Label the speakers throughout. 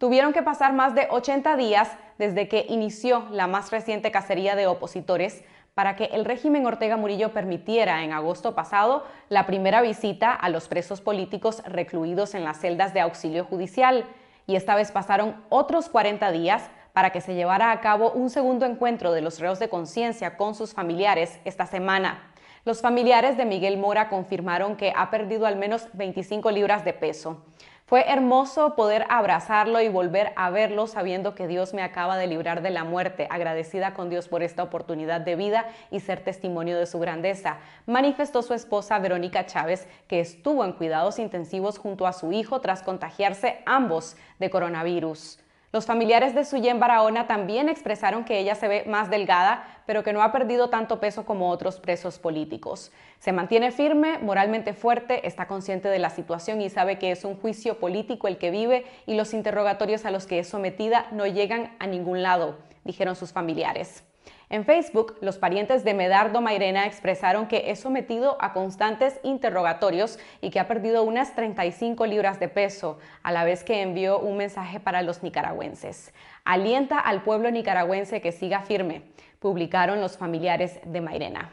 Speaker 1: Tuvieron que pasar más de 80 días desde que inició la más reciente cacería de opositores para que el régimen Ortega Murillo permitiera en agosto pasado la primera visita a los presos políticos recluidos en las celdas de auxilio judicial, y esta vez pasaron otros 40 días para que se llevara a cabo un segundo encuentro de los reos de conciencia con sus familiares esta semana. Los familiares de Miguel Mora confirmaron que ha perdido al menos 25 libras de peso. Fue hermoso poder abrazarlo y volver a verlo sabiendo que Dios me acaba de librar de la muerte, agradecida con Dios por esta oportunidad de vida y ser testimonio de su grandeza, manifestó su esposa Verónica Chávez, que estuvo en cuidados intensivos junto a su hijo tras contagiarse ambos de coronavirus. Los familiares de Suyen Barahona también expresaron que ella se ve más delgada, pero que no ha perdido tanto peso como otros presos políticos. Se mantiene firme, moralmente fuerte, está consciente de la situación y sabe que es un juicio político el que vive y los interrogatorios a los que es sometida no llegan a ningún lado, dijeron sus familiares. En Facebook, los parientes de Medardo Mairena expresaron que es sometido a constantes interrogatorios y que ha perdido unas 35 libras de peso, a la vez que envió un mensaje para los nicaragüenses. Alienta al pueblo nicaragüense que siga firme, publicaron los familiares de Mairena.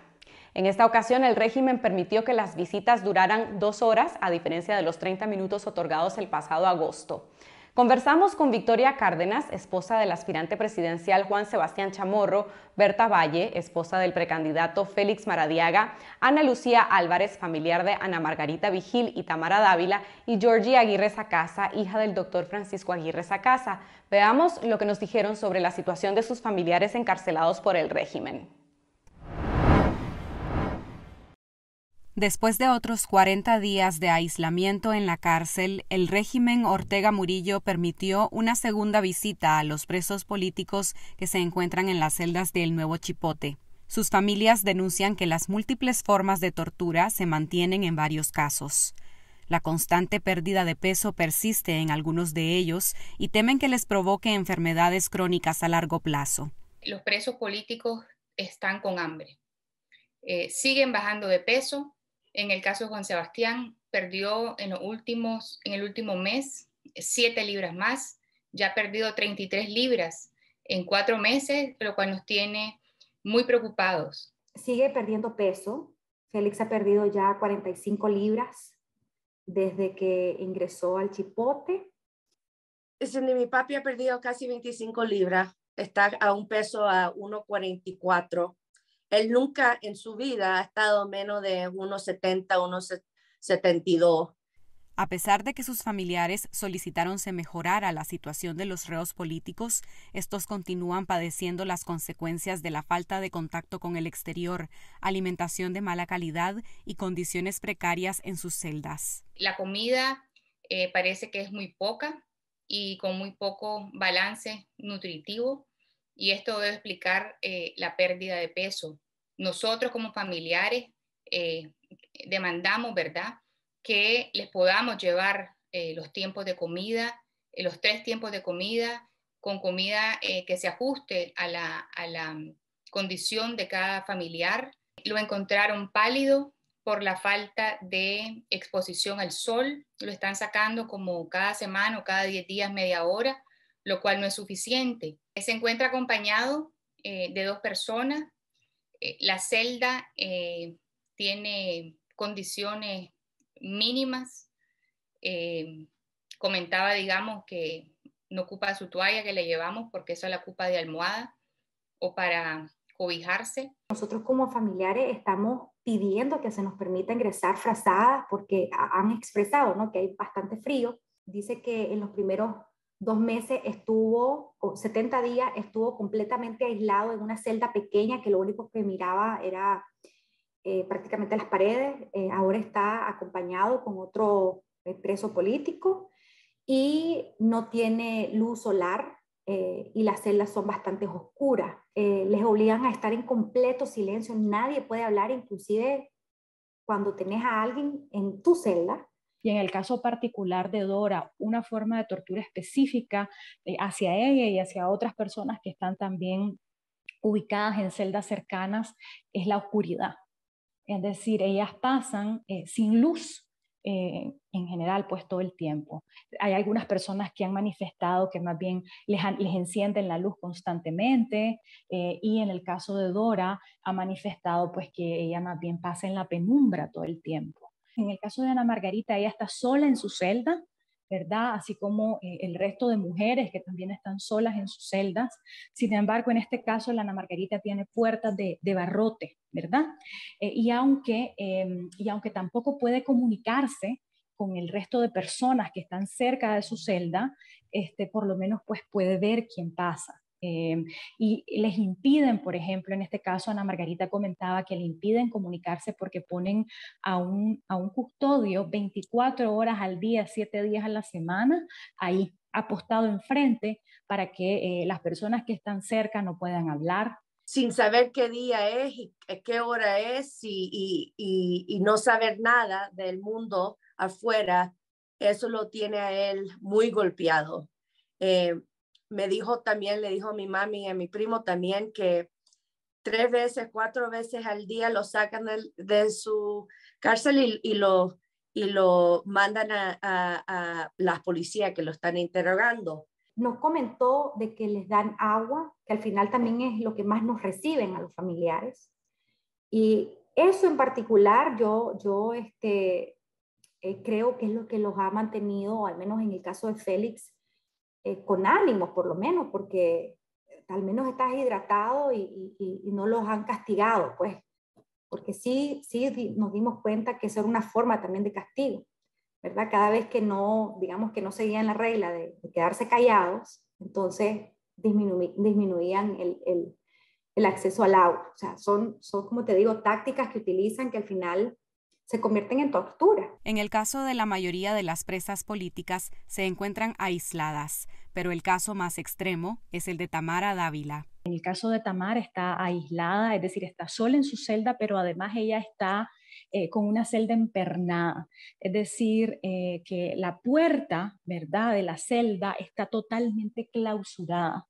Speaker 1: En esta ocasión, el régimen permitió que las visitas duraran dos horas, a diferencia de los 30 minutos otorgados el pasado agosto. Conversamos con Victoria Cárdenas, esposa del aspirante presidencial Juan Sebastián Chamorro, Berta Valle, esposa del precandidato Félix Maradiaga, Ana Lucía Álvarez, familiar de Ana Margarita Vigil y Tamara Dávila, y Georgie Aguirre Sacasa, hija del doctor Francisco Aguirre Sacasa. Veamos lo que nos dijeron sobre la situación de sus familiares encarcelados por el régimen. Después de otros 40 días de aislamiento en la cárcel, el régimen Ortega Murillo permitió una segunda visita a los presos políticos que se encuentran en las celdas del Nuevo Chipote. Sus familias denuncian que las múltiples formas de tortura se mantienen en varios casos. La constante pérdida de peso persiste en algunos de ellos y temen que les provoque enfermedades crónicas a largo plazo.
Speaker 2: Los presos políticos están con hambre. Eh, siguen bajando de peso, en el caso de Juan Sebastián, perdió en, los últimos, en el último mes 7 libras más, ya ha perdido 33 libras en cuatro meses, lo cual nos tiene muy preocupados. Sigue perdiendo peso. Félix ha perdido ya
Speaker 3: 45 libras desde que ingresó al chipote. mi papi ha perdido casi 25 libras. Está a un peso a 1,44 él nunca en su vida ha estado menos de 1,70, 1,72. A pesar de que sus familiares solicitaron se mejorara
Speaker 1: la situación de los reos políticos, estos continúan padeciendo las consecuencias de la falta de contacto con el exterior, alimentación de mala calidad y condiciones precarias en sus celdas.
Speaker 2: La comida eh, parece que es muy poca y con muy poco balance nutritivo. Y esto debe explicar eh, la pérdida de peso. Nosotros como familiares eh, demandamos, ¿verdad?, que les podamos llevar eh, los tiempos de comida, los tres tiempos de comida, con comida que se ajuste a la, a la mm, condición de cada familiar. Lo encontraron pálido, por la falta de exposición al sol. Lo están sacando como cada semana o cada 10 días, media hora, lo cual no es suficiente. Se encuentra acompañado eh, de dos personas. Eh, la celda eh, tiene condiciones mínimas. comentaba, digamos, que no ocupa su toalla que le llevamos porque eso la ocupa de almohada o para cobijarse.
Speaker 4: Nosotros como familiares estamos pidiendo que se nos permita ingresar frazadas porque han expresado ¿no? que hay bastante frío. Dice que en los primeros dos meses estuvo, 70 días estuvo completamente aislado en una celda pequeña que lo único que miraba era eh, prácticamente las paredes. Eh, ahora está acompañado con otro eh, preso político y no tiene luz solar y las celdas son bastante oscuras. les obligan a estar en completo silencio, nadie puede hablar, inclusive cuando tenés a alguien en tu celda y en el
Speaker 5: caso particular de Dora, una forma de tortura específica eh, hacia ella y hacia otras personas que están también ubicadas en celdas cercanas, es la oscuridad. Es decir, ellas pasan eh, sin luz eh, en general, pues todo el tiempo. Hay algunas personas que han manifestado que más bien les, encienden la luz constantemente y en el caso de Dora ha manifestado pues que ella más bien pasa en la penumbra todo el tiempo. En el caso de Ana Margarita, ella está sola en su celda, ¿verdad? Así como eh, el resto de mujeres que también están solas en sus celdas. Sin embargo, en este caso, Ana Margarita tiene puertas de, barrote, ¿verdad? Eh, y, aunque, em, y aunque tampoco puede comunicarse con el resto de personas que están cerca de su celda, este, por lo menos pues puede ver quién pasa. Em, y les impiden, por ejemplo, en este caso Ana Margarita comentaba que le impiden comunicarse porque ponen a un, a un custodio 24 horas al día, 7 días a la semana, ahí apostado enfrente para que eh, las personas que están cerca no puedan hablar. Sin
Speaker 3: saber qué día es y eh, qué hora es y, y, y, no saber nada del mundo afuera, eso lo tiene a él muy golpeado. Eh, me dijo también, le dijo a mi mami y a mi primo también que tres veces, cuatro veces al día lo sacan de, su cárcel y, lo, y lo mandan a, a, las policías que lo están interrogando.
Speaker 4: Nos comentó de que les dan agua, que al final también es lo que más nos reciben a los familiares. Y eso en particular yo, yo este, eh, creo que es lo que los ha mantenido, al menos en el caso de Félix, eh, con ánimo, por lo menos, porque eh, al menos estás hidratado y, no los han castigado, pues, porque sí, sí nos dimos cuenta que eso era una forma también de castigo, ¿verdad? Cada vez que no, digamos que no seguían la regla de, quedarse callados, entonces disminuían el, acceso al agua. O sea, son, son, como te digo, tácticas que utilizan que al final se convierten en tortura.
Speaker 1: En el caso de la mayoría de las presas políticas, se encuentran aisladas, pero el caso más extremo es el de Tamara Dávila.
Speaker 5: En el caso de Tamara está aislada, es decir, está sola en su celda, pero además ella está eh, con una celda empernada. Es decir, eh, que la puerta, ¿verdad?, de la celda está totalmente clausurada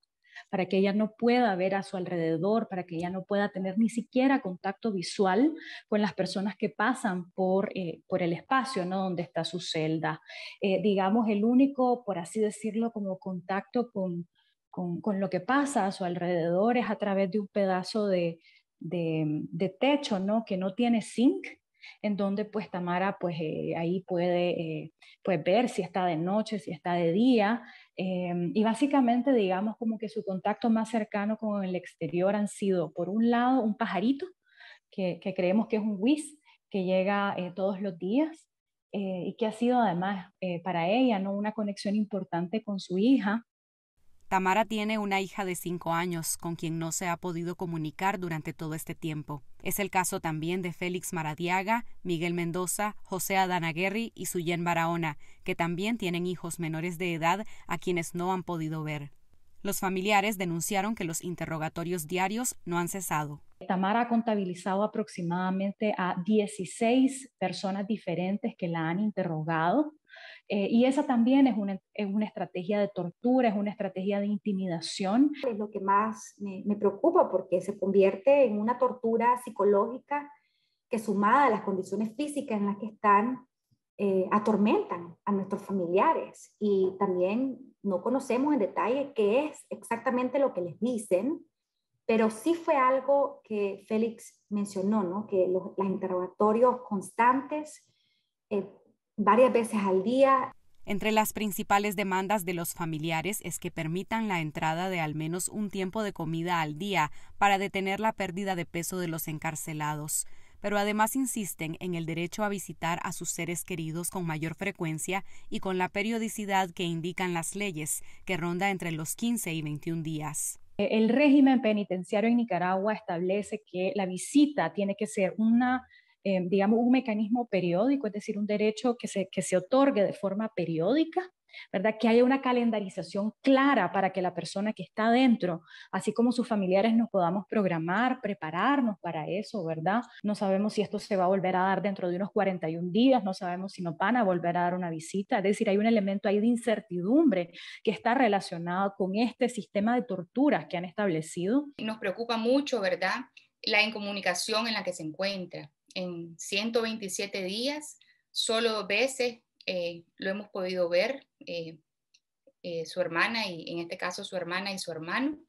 Speaker 5: para que ella no pueda ver a su alrededor, para que ella no pueda tener ni siquiera contacto visual con las personas que pasan por, eh, el espacio, ¿no? Donde está su celda. Eh, digamos, el único, por así decirlo, como contacto con, lo que pasa a su alrededor es a través de un pedazo de, techo, ¿no? Que no tiene zinc, en donde pues Tamara pues eh, ahí puede pues, ver si está de noche, si está de día, Em, y básicamente, digamos, como que su contacto más cercano con el exterior han sido, por un lado, un pajarito, que, creemos que es un whiz, que llega eh, todos los días eh, y que ha sido además eh, para ella ¿no? una conexión importante con su hija,
Speaker 1: Tamara tiene una hija de cinco años con quien no se ha podido comunicar durante todo este tiempo. Es el caso también de Félix Maradiaga, Miguel Mendoza, José Adanaguerri y Suyen Barahona, que también tienen hijos menores de edad a quienes no han podido ver. Los familiares denunciaron que los interrogatorios diarios no han cesado. Tamara ha contabilizado aproximadamente a 16 personas
Speaker 5: diferentes que la han interrogado eh, y esa también es una, es una, estrategia de
Speaker 4: tortura, es una estrategia de intimidación. Es lo que más me, preocupa porque se convierte en una tortura psicológica que sumada a las condiciones físicas en las que están, eh, atormentan a nuestros familiares y también no conocemos en detalle qué es exactamente lo que les dicen, pero sí fue algo que Félix mencionó, ¿no? que los, interrogatorios constantes eh, varias veces al día.
Speaker 1: Entre las principales demandas de los familiares es que permitan la entrada de al menos un tiempo de comida al día para detener la pérdida de peso de los encarcelados pero además insisten en el derecho a visitar a sus seres queridos con mayor frecuencia y con la periodicidad que indican las leyes, que ronda entre los 15 y 21 días.
Speaker 5: El régimen penitenciario en Nicaragua establece que la visita tiene que ser una eh, digamos, un mecanismo periódico, es decir, un derecho que se, que se otorgue de forma periódica, ¿verdad? Que haya una calendarización clara para que la persona que está dentro, así como sus familiares, nos podamos programar, prepararnos para eso, ¿verdad? No sabemos si esto se va a volver a dar dentro de unos 41 días, no sabemos si nos van a volver a dar una visita, es decir, hay un elemento ahí de incertidumbre que está relacionado con este sistema de torturas que han establecido.
Speaker 2: Nos preocupa mucho, ¿verdad? La incomunicación en la que se encuentra en 127 días, solo dos veces eh, lo hemos podido ver, eh, eh, su hermana y en este caso su hermana y su hermano,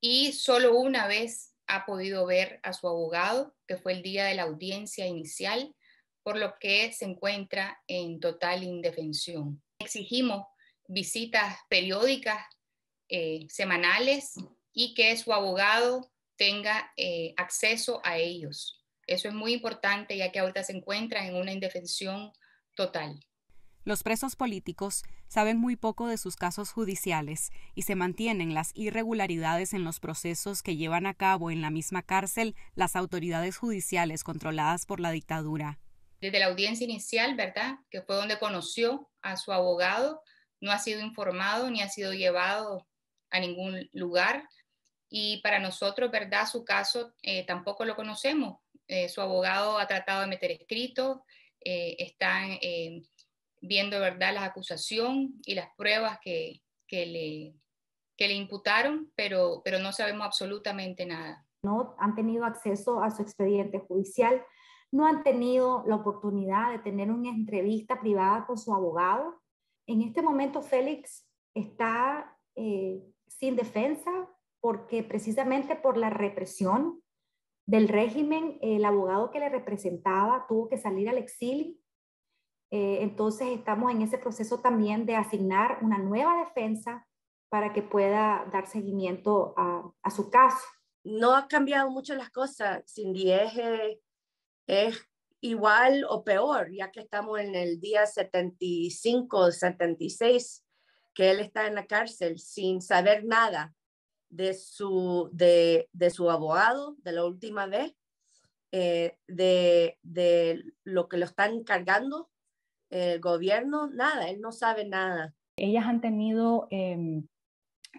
Speaker 2: y solo una vez ha podido ver a su abogado, que fue el día de la audiencia inicial, por lo que se encuentra en total indefensión. Exigimos visitas periódicas, semanales, y que su abogado tenga acceso a ellos. Eso es muy importante ya que ahorita se encuentra en una indefensión total.
Speaker 1: Los presos políticos saben muy poco de sus casos judiciales y se mantienen las irregularidades en los procesos que llevan a cabo en la misma cárcel las autoridades judiciales controladas por la dictadura.
Speaker 2: Desde la audiencia inicial, ¿verdad? Que fue donde conoció a su abogado, no ha sido informado ni ha sido llevado a ningún lugar. Y para nosotros, ¿verdad? Su caso eh, tampoco lo conocemos. Eh, su abogado ha tratado de meter escrito, eh, están eh, viendo verdad la acusación y las pruebas que, le, que le imputaron, pero, pero no sabemos absolutamente nada.
Speaker 4: No han tenido acceso a su expediente judicial, no han tenido la oportunidad de tener una entrevista privada con su abogado. En este momento Félix está sin defensa porque precisamente por la represión del régimen, el abogado que le representaba tuvo que salir al exilio. Eh, entonces estamos en ese proceso también de asignar una nueva defensa
Speaker 3: para que pueda dar seguimiento a, su caso. No ha cambiado mucho las cosas, Cindy, es eh, igual o peor, ya que estamos en el día 75, 76, que él está en la cárcel sin saber nada de su, de, su abogado de la última vez, eh, de, lo que lo están cargando el gobierno, nada, él no sabe nada. Ellas han tenido
Speaker 5: em,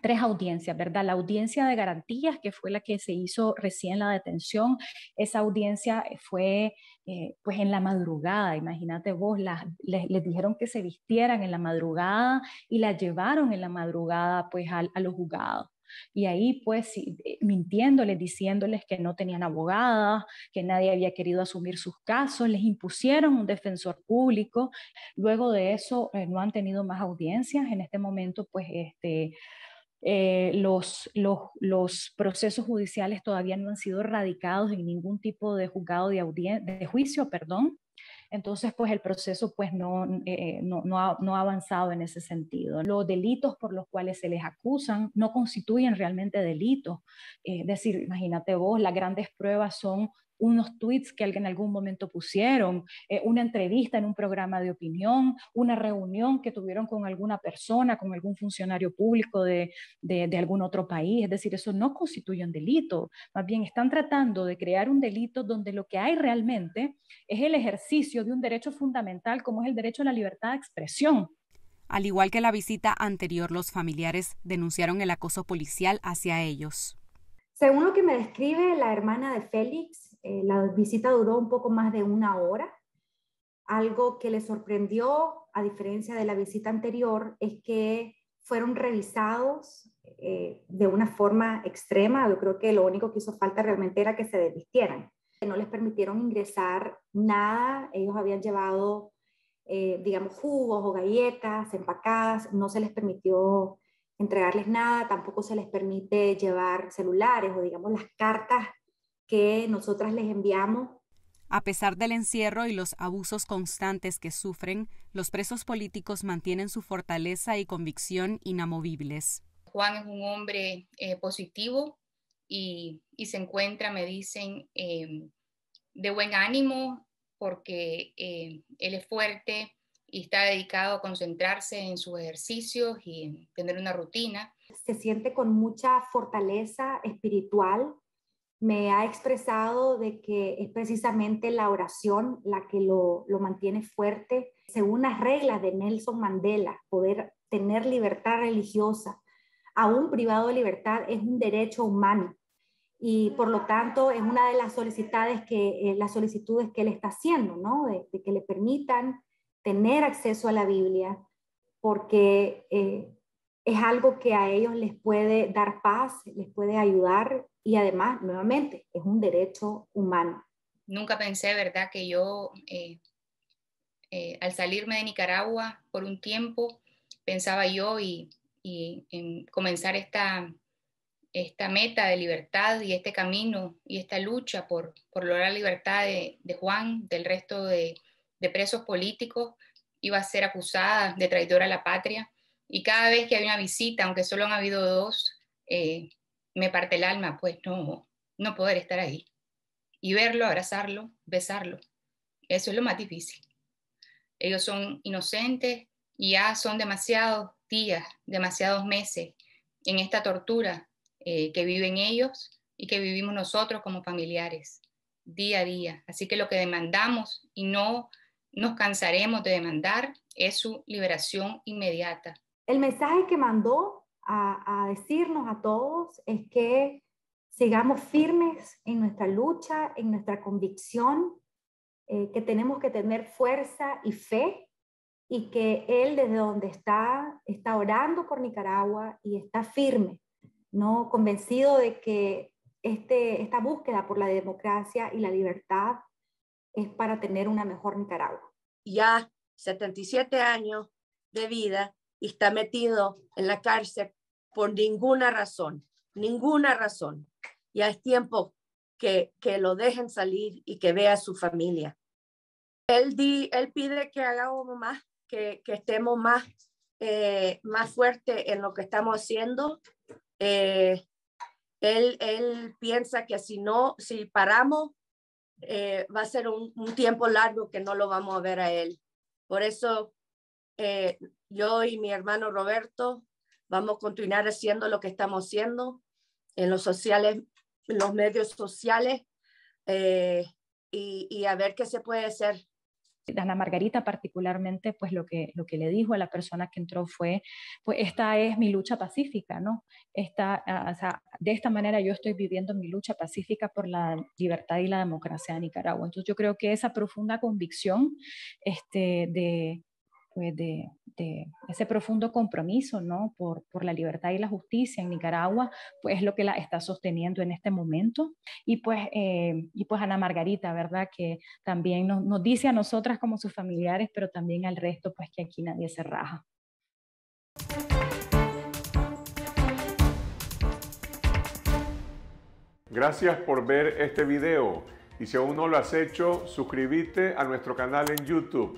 Speaker 5: tres audiencias, ¿verdad? La audiencia de garantías, que fue la que se hizo recién la detención, esa audiencia fue eh, pues en la madrugada, imagínate vos, las, les, dijeron que se vistieran en la madrugada y la llevaron en la madrugada pues a los juzgados. Y ahí pues eh, mintiéndoles, diciéndoles que no tenían abogadas, que nadie había querido asumir sus casos, les impusieron un defensor público. Luego de eso eh, no han tenido más audiencias. En este momento pues este, eh, los, procesos judiciales todavía no han sido radicados en ningún tipo de juzgado de juicio, perdón. Entonces, pues el proceso pues no, eh, eh, no, ha, avanzado en ese sentido. Los delitos por los cuales se les acusan no constituyen realmente delitos. Eh, es decir, imagínate vos, las grandes pruebas son unos tweets que alguien en algún momento pusieron, eh, una entrevista en un programa de opinión, una reunión que tuvieron con alguna persona, con algún funcionario público de, de, algún otro país. Es decir, eso no constituye un delito. Más bien están tratando de crear un delito donde lo que hay realmente es el ejercicio de un derecho fundamental como es el derecho a la libertad de
Speaker 1: expresión. Al igual que la visita anterior, los familiares denunciaron el acoso policial hacia ellos.
Speaker 4: Según lo que me describe la hermana de Félix, eh, la visita duró un poco más de una hora. Algo que le sorprendió, a diferencia de la visita anterior, es que fueron revisados eh, de una forma extrema. Yo creo que lo único que hizo falta realmente era que se desvistieran. No les permitieron ingresar nada. Ellos habían llevado, eh, digamos, jugos o galletas empacadas. No se les permitió entregarles nada. Tampoco se les permite llevar celulares o, digamos, las cartas que nosotras les enviamos.
Speaker 1: A pesar del encierro y los abusos constantes que sufren, los presos políticos mantienen su fortaleza y convicción inamovibles.
Speaker 2: Juan es un hombre eh, positivo y, se encuentra, me dicen, em, de buen ánimo porque em, él es fuerte y está dedicado a concentrarse en sus ejercicios y tener una rutina. Se siente con mucha fortaleza espiritual me
Speaker 4: ha expresado de que es precisamente la oración la que lo, mantiene fuerte, según las reglas de Nelson Mandela, poder tener libertad religiosa, aún privado de libertad, es un derecho humano y por lo tanto es una de las solicitudes que, eh, las que él está haciendo, ¿no? De, que le permitan tener acceso a la Biblia, porque eh, es algo que a ellos les puede dar paz, les puede ayudar y además, nuevamente, es
Speaker 2: un derecho humano. Nunca pensé, ¿verdad?, que yo eh, eh, al salirme de Nicaragua por un tiempo, pensaba yo y, en comenzar esta, esta meta de libertad y este camino y esta lucha por, por lograr libertad de, Juan, del resto de, de presos políticos, iba a ser acusada de traidora a la patria y cada vez que hay una visita, aunque solo han habido dos, eh, me parte el alma, pues no, no poder estar ahí. Y verlo, abrazarlo, besarlo. Eso es lo más difícil. Ellos son inocentes y ya son demasiados días, demasiados meses en esta tortura eh, que viven ellos y que vivimos nosotros como familiares día a día. Así que lo que demandamos y no nos cansaremos de demandar es su liberación inmediata,
Speaker 4: el mensaje que mandó a, decirnos a todos es que sigamos firmes en nuestra lucha, en nuestra convicción, eh, que tenemos que tener fuerza y fe y que Él desde donde está está orando por Nicaragua y está firme, ¿no? convencido de que este, esta búsqueda por la democracia y la libertad es para tener una mejor Nicaragua.
Speaker 3: Ya 77 años de vida y está metido en la cárcel por ninguna razón, ninguna razón. Ya es tiempo que, que lo dejen salir y que vea a su familia. Él, di, él pide que hagamos más, que, que estemos más, eh, más fuertes en lo que estamos haciendo. Eh, él, él, piensa que si no, si paramos, eh, va a ser un, un, tiempo largo que no lo vamos a ver a él. Por eso yo y mi hermano Roberto vamos a continuar haciendo lo que estamos haciendo en los sociales, los medios sociales eh, y, a ver qué se puede hacer.
Speaker 5: Ana Margarita particularmente, pues lo que, lo que le dijo a la persona que entró fue, pues esta es mi lucha pacífica, ¿no? Esta, ah, de esta manera yo estoy viviendo mi lucha pacífica por la libertad y la democracia de Nicaragua. Entonces yo creo que esa profunda convicción este, de, pues de, ese profundo compromiso ¿no? por, por, la libertad y la justicia en Nicaragua, pues es lo que la está sosteniendo en este momento. Y pues, eh, y pues Ana Margarita, ¿verdad? Que también nos, nos, dice a nosotras como sus familiares, pero también al resto, pues que aquí nadie se raja.
Speaker 1: Gracias por ver este video y si aún no lo has hecho, suscríbete a nuestro canal en YouTube